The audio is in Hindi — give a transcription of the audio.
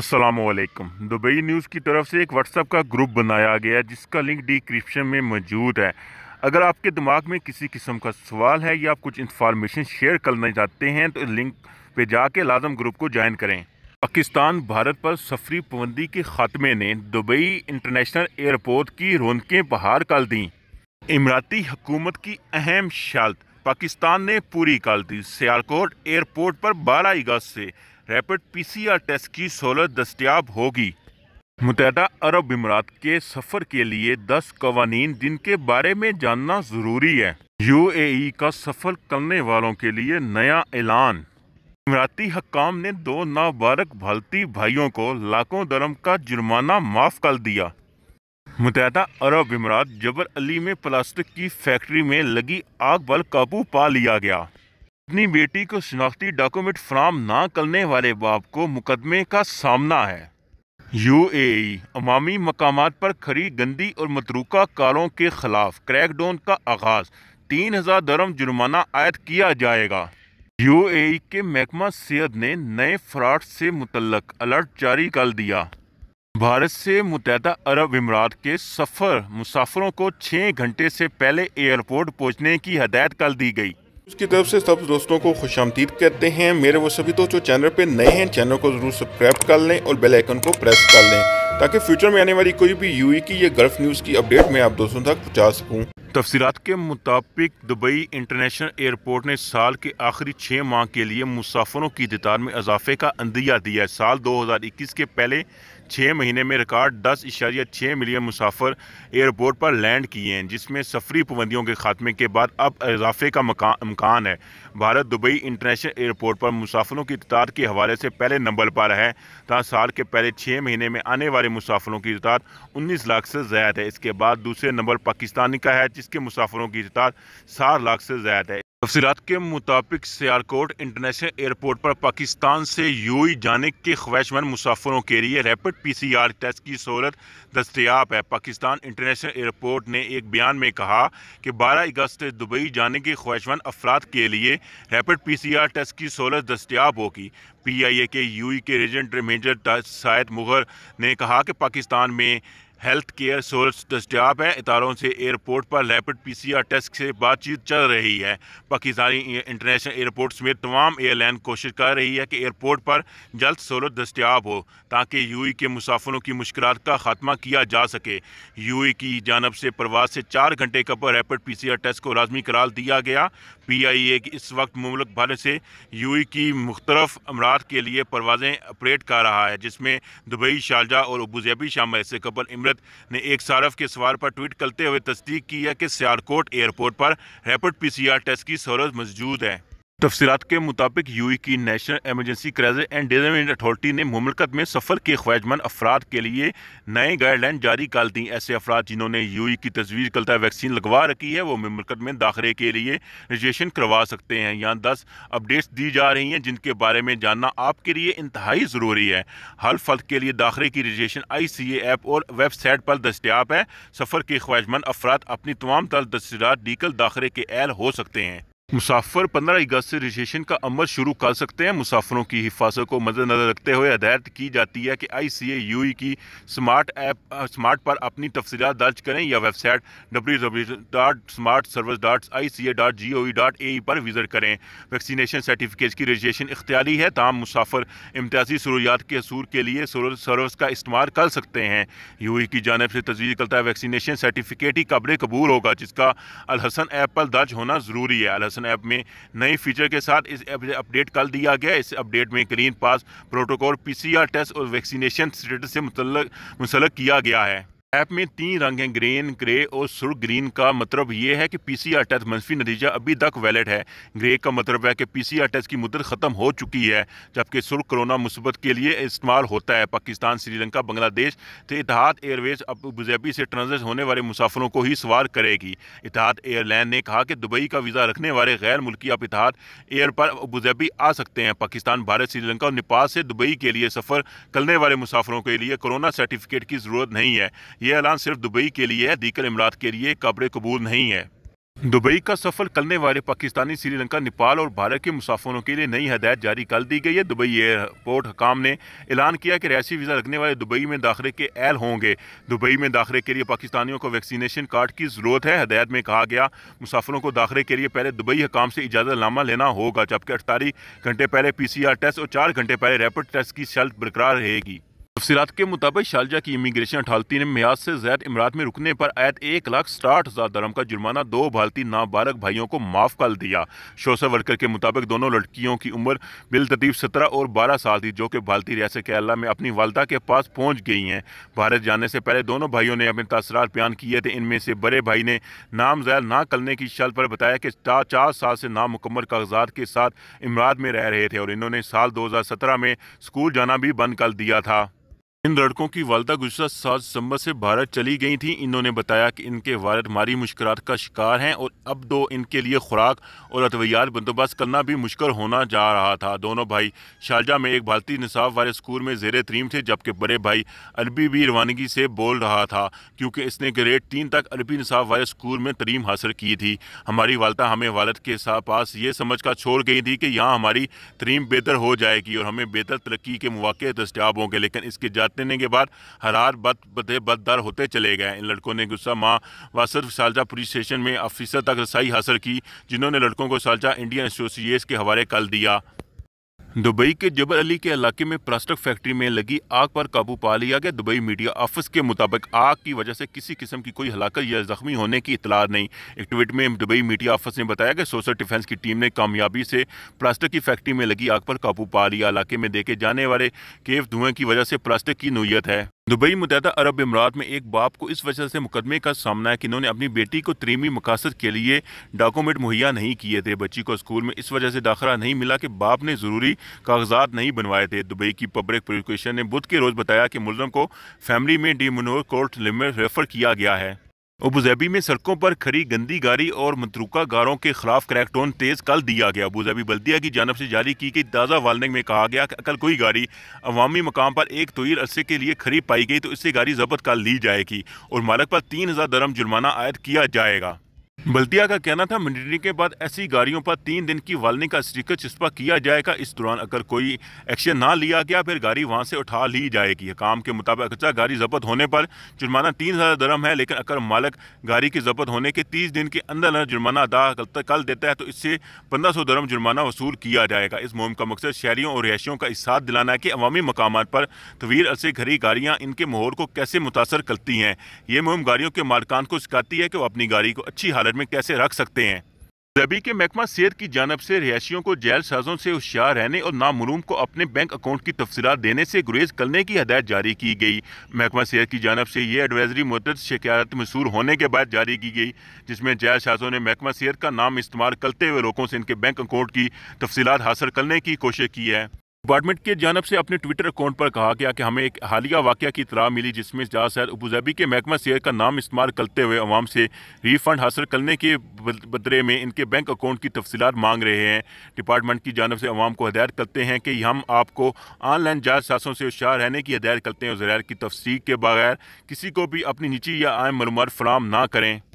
असलकम दुबई न्यूज़ की तरफ से एक व्हाट्सअप का ग्रुप बनाया गया जिसका लिंक डिस्क्रिप्शन में मौजूद है अगर आपके दिमाग में किसी किस्म का सवाल है या आप कुछ इन्फॉर्मेशन शेयर करना चाहते हैं तो लिंक पे जाके लाजम ग्रुप को ज्वाइन करें पाकिस्तान भारत पर सफरी पाबंदी के खात्मे ने दुबई इंटरनेशनल एयरपोर्ट की रौनकें बाहर कर दी इमराती हुकूमत की अहम शालत पाकिस्तान ने पूरी कर दी सियालकोट एयरपोर्ट पर बारह अगस्त से रैपिड पीसीआर टेस्ट की सहूलत दस्तियाब होगी मुतहदा अरब इमारात के सफ़र के लिए दस कवानीन जिनके बारे में जानना ज़रूरी है यू ए का सफ़र करने वालों के लिए नया ऐलान इमराती हकाम ने दो नाबालग भलती भाइयों को लाखों दरम का जुर्माना माफ़ कर दिया मुतहदा अरब इमारात जबर अली में प्लास्टिक की फैक्ट्री में लगी आग बल काबू पा लिया गया अपनी बेटी को शिनाख्ती डॉक्यूमेंट फ्राहम ना करने वाले बाप को मुकदमे का सामना है यू ए अवामी मकाम पर खड़ी गंदी और मतरूका कारों के खिलाफ क्रैकडाउन का आगाज़ तीन हज़ार दरम जुर्माना आयद किया जाएगा यू ए के महकमा सेहत ने नए फ्रॉड से मुतलक अलर्ट जारी कर दिया भारत से मुतहदा अरब इमरात के सफ़र मुसाफरों को छः घंटे से पहले एयरपोर्ट पहुंचने की हदायत कर दी गई उसकी तरफ से सब दोस्तों को खुश आमदीद कहते हैं मेरे वो सभी दोस्त जो चैनल पे नए हैं चैनल को ज़रूर सब्सक्राइब कर लें और बेल आइकन को प्रेस कर लें ताकि फ्यूचर में आने वाली कोई भी यू की या गल्फ न्यूज़ की अपडेट मैं आप दोस्तों तक पहुँचा सकूँ तफसीत के मुताबिक दुबई इंटरनेशनल एयरपोर्ट ने साल के आखिरी छः माह के लिए मुसाफरों की दतार में इजाफे का अंदिया दिया है साल 2021 के पहले छः महीने में रिकॉर्ड दस इशारिया छः मिलियन मुसाफर एयरपोर्ट पर लैंड किए हैं जिसमें सफरी पाबंदियों के खात्मे के बाद अब इजाफे का मकान है भारत दुबई इंटरनेशनल एयरपोर्ट पर मुसाफरों की तादाद के हवाले से पहले नंबर पर है तथा साल के पहले छः महीने में आने वाले मुसाफरों की तादाद उन्नीस लाख से ज़्यादा है इसके बाद दूसरे नंबर पाकिस्तानी का है जिसके मुसाफरों की तादाद सात लाख से ज़्यादा है तफसीत के मुताबिक सियालकोट इंटरनेशनल एयरपोर्ट पर पाकिस्तान से ई जाने के ख्वाहिशमंद मुसाफरों के लिए रैपिड आर टेस्ट की सहूलत दस्तियाब है पाकिस्तान इंटरनेशनल एयरपोर्ट ने एक बयान में कहा कि 12 अगस्त से दुबई जाने के ख्वाहिशमंद अफराद के लिए रैपिड आर टेस्ट की सहूलत दस्तियाब होगी पी आई ए के यू के रेजेंट मेजर शायद मुगर ने कहा कि पाकिस्तान में हेल्थ केयर सोर्स दस्तियाब हैं इतारों से एयरपोर्ट पर रैपिड आर टेस्ट से बातचीत चल रही है पाकिस्तानी इंटरनेशनल एयरपोर्ट समेत तमाम एयरलाइन कोशिश कर रही है कि एयरपोर्ट पर जल्द सहूलत दस्तियाब हो ताकि यू के मुसाफरों की मुश्किल का खात्मा किया जा सके यू की जानब से प्रवास से चार घंटे का पर rapid P C R test को लाजमी करार दिया गया पी आई ए इस वक्त मुमलक भर से यू की मुख्तलफ अमरात के लिए परवाजें ऑपरेट कर रहा है जिसमें दुबई शारजा और अबूजैबी शामिल से कपल इमरत ने एक सारफ के सवाल पर ट्वीट करते हुए तस्दीक की है कि सियारकोट एयरपोर्ट पर rapid P C R test की सहूलत मौजूद है तफसरत के मुताबिक यू की national emergency crisis and development authority ने ममलकत में सफ़र के ख्वाहिशमंद अफराद के लिए नए गाइडलाइन जारी कर दी ऐसे अफराद जिन्होंने यू की तस्वीर कलता वैक्सीन लगवा रखी है वो ममलकत में दाखिले के लिए रजिस्ट्रेशन करवा सकते हैं यहाँ दस अपडेट्स दी जा रही हैं जिनके बारे में जानना आपके लिए इंतहाई ज़रूरी है हल फल के लिए दाखिले की रजिस्ट्रेशन आई सी एप और वेबसाइट पर दस्तियाब है सफ़र के ख्वाहिशमंद अफराद अपनी तमाम तर तस्वीर डीकल दाखिले के एल हो सकते हैं मुसाफर 15 अगस्त से रजिस्ट्रेशन का अमल शुरू कर सकते हैं मुसाफरों की हिफाजत को मद्देनजर रखते हुए हदायत की जाती है कि आई सी ए यू ई की स्मार्ट ऐप स्मार्ट पर अपनी तफसी दर्ज करें या website W W dot smart service dot I C A dot G O E dot A E पर विजिट करें वैक्सीनेशन सर्टिफिकेट की रजिस्ट्रेशन इख्तियारी है तमाम मुसाफर इम्तियाजी सहूलियात के असूर के लिए सर्विस का इस्तेमाल कर सकते हैं यू ई e की जानब से तजवीज़ करता है वैक्सीनेशन सर्टिफिकेट ही कबरे कबूल होगा जिसका अलहसन ऐप पर दर्ज होना ज़रूरी है अलहसन नेविगेशन ऐप में नए फीचर के साथ इस अपडेट कल दिया गया इस अपडेट में clean pass protocol PCR test और वैक्सीनेशन स्टेटस से मुतल मुसलक किया गया है ऐप में तीन रंग हैं ग्रीन ग्रे और सुर ग्रीन का मतलब ये है कि पीसीआर टेस्ट मनफी नतीजा अभी तक वैलिड है ग्रे का मतलब है कि पीसीआर टेस्ट की मुद्दत ख़त्म हो चुकी है जबकि सुर कोरोना मुसबत के लिए इस्तेमाल होता है पाकिस्तान श्रीलंका बांग्लादेश तो इतिहाद एयरवेज अबूजैबी से ट्रांजिट होने वाले मुसाफरों को ही सवार करेगी इतिहाद एयरलाइन ने कहा कि दुबई का वीज़ा रखने वाले गैर मुल्की आप इतिहाद एयर पर अबूजैबी आ सकते हैं पाकिस्तान भारत श्रीलंका और नेपाल से दुबई के लिए सफ़र करने वाले मुसाफरों के लिए कोरोना सर्टिफिकेट की ज़रूरत नहीं है यह ऐलान सिर्फ दुबई के लिए है दीकर इमरात के लिए कब्र कबूल नहीं है दुबई का सफर करने वाले पाकिस्तानी श्रीलंका नेपाल और भारत के मुसाफरों के लिए नई हदायत जारी कर दी गई है दुबई एयरपोर्ट हकाम ने ऐलान किया कि रैसी वीज़ा रखने वाले दुबई में दाखिले के एल होंगे दुबई में दाखिले के लिए पाकिस्तानियों को वैक्सीनेशन कार्ड की ज़रूरत है हदायत में कहा गया मुसाफरों को दाखिले के लिए पहले दुबई हकाम से इजाज़त लामा लेना होगा जबकि अठतालीस घंटे पहले पी सी आर टेस्ट और चार घंटे पहले रैपिड टेस्ट की शर्त बरकरार रहेगी तफसीत के मुताबिक शालजा की इमीग्रेशन अठालती ने म्याज से जैद इमारत में रुकने पर आयत एक लाख साठ हज़ार दरम का जुर्माना दो भारतीय नाबालग भाइयों को माफ़ कर दिया सोशल वर्कर के मुताबिक दोनों लड़कियों की उम्र बिलतदीब सत्रह और बारह साल थी जो कि भारतीय रियासत केरला में अपनी वालदा के पास पहुँच गई हैं भारत जाने से पहले दोनों भाइयों ने अपने तसरार बयान किए थे इनमें से बड़े भाई ने नाम जायल ना करने की शल पर बताया कि चार साल से नामुकम्मल कागजात के साथ इमरात में रह रहे थे और इन्होंने साल दो हज़ार सत्रह में स्कूल जाना भी बंद कर दिया था इन लड़कों की वालदा गुजर सात सितंबर से भारत चली गई थी इन्होंने बताया कि इनके वालद मारी मुश्किल का शिकार हैं और अब दो इनके लिए खुराक और अद्वियात बंदोबस्त करना भी मुश्किल होना जा रहा था दोनों भाई शारजा में एक भारतीय निसाब वाले स्कूल में जेर तरीम थे जबकि बड़े भाई अरबी भी रवानगी से बोल रहा था क्योंकि इसने ग्रेड तीन तक अरबी निसाब वाले स्कूल में तरीम हासिल की थी हमारी वालदा हमें वालद के पास ये समझ कर छोड़ गई थी कि यहाँ हमारी तरीम बेहतर हो जाएगी और हमें बेहतर तरक्की के मौके दस्तियाब होंगे लेकिन इसके साथ लेने के बाद हरार बद बदे बददार होते चले गए इन लड़कों ने गुस्सा माँ व सिर्फ सालजा पुलिस स्टेशन में अफसर तक रसाई हासिल की जिन्होंने लड़कों को सालजा इंडियन एसोसिएट्स के हवाले कर दिया दुबई के जबल अली के इलाके में प्लास्टिक फैक्ट्री में लगी आग पर काबू पा लिया गया दुबई मीडिया ऑफिस के मुताबिक आग की वजह से किसी किस्म की कोई हलाकत या जख्मी होने की इतला नहीं एक ट्वीट में दुबई मीडिया ऑफिस ने बताया कि सोशल डिफेंस की टीम ने कामयाबी से प्लास्टिक की फैक्ट्री में लगी आग पर काबू पा लिया इलाके में देखे जाने वाले केव धुएं की वजह से प्लास्टिक की नोयत है दुबई मुतहदा अरब इमारात में एक बाप को इस वजह से मुकदमे का सामना है कि इन्होंने अपनी बेटी को त्रीमी मकासद के लिए डॉक्यूमेंट मुहैया नहीं किए थे बच्ची को स्कूल में इस वजह से दाखिला नहीं मिला कि बाप ने ज़रूरी कागजात नहीं बनवाए थे दुबई की पब्लिक प्रोसिक्यूशन ने बुध के रोज़ बताया कि मुलम को फैमिली में डी मनोर कोर्ट लिमिट रेफर किया गया है अबूजैबी में सड़कों पर खरी गंदी गाड़ी और मतरूका गारों के खिलाफ क्रैकडाउन तेज कल दिया गया अबूजैबी बल्दिया की जानब से जारी की गई ताज़ा वार्निंग में कहा गया कि अगर कोई गाड़ी अवामी मकाम पर एक तोयर अरसे के लिए खड़ी पाई गई तो इससे गाड़ी जब्त कर ली जाएगी और मालक पर तीन हज़ार दरम जुर्माना आयद किया जाएगा बल्दिया का कहना था मंडरी के बाद ऐसी गाड़ियों पर तीन दिन की वालनी का स्टिकर चिस्पा किया जाएगा इस दौरान अगर कोई एक्शन ना लिया गया फिर गाड़ी वहां से उठा ली जाएगी काम के मुताबिक अच्छा गाड़ी जब्त होने पर जुर्माना तीन हज़ार दरम है लेकिन अगर मालक गाड़ी के जब्त होने के तीस दिन के अंदर जुर्माना अदा कर देता है तो इससे पंद्रह सौ दरम जुर्माना वसूल किया जाएगा इस मुहिम का मकसद शहरीों और रिहायशियों का इस साथ दिलाना है कि अवामी मकाम पर तवीर अरसे घरी गाड़ियाँ इनके माहौल को कैसे मुतासर करती हैं ये मुहिम गाड़ियों के मालकान को सिखाती है कि वो अपनी गाड़ी को अच्छी हालत हालत में कैसे रख सकते हैं रबी के महकमा सेहत की जानब से रिहायशियों को जेल साजों से होशियार रहने और नामूम को अपने बैंक अकाउंट की तफसीत देने से गुरेज करने की हदायत जारी की गई महकमा सेहत की जानब से यह एडवाइजरी मदद शिकायत मसूर होने के बाद जारी की गई जिसमें जेल साजों ने महकमा सेहत का नाम इस्तेमाल करते हुए लोगों से इनके बैंक अकाउंट की तफसीत हासिल करने की कोशिश की है डिपार्टमेंट के जानब से अपने ट्विटर अकाउंट पर कहा गया कि हमें एक हालिया वाक्य की इतला मिली जिसमें जहाँ सैद अबूजैबी के महकमा शेयर का नाम इस्तेमाल करते हुए अवाम से रिफंड हासिल करने के बदले में इनके बैंक अकाउंट की तफसीत मांग रहे हैं डिपार्टमेंट की जानब से अवाम को हदायत करते हैं कि हम आपको ऑनलाइन जायज साजों से होशियार रहने की हदायत करते हैं और जरा की तफसी के बगैर किसी को भी अपनी निजी या आय मालूम फराम ना करें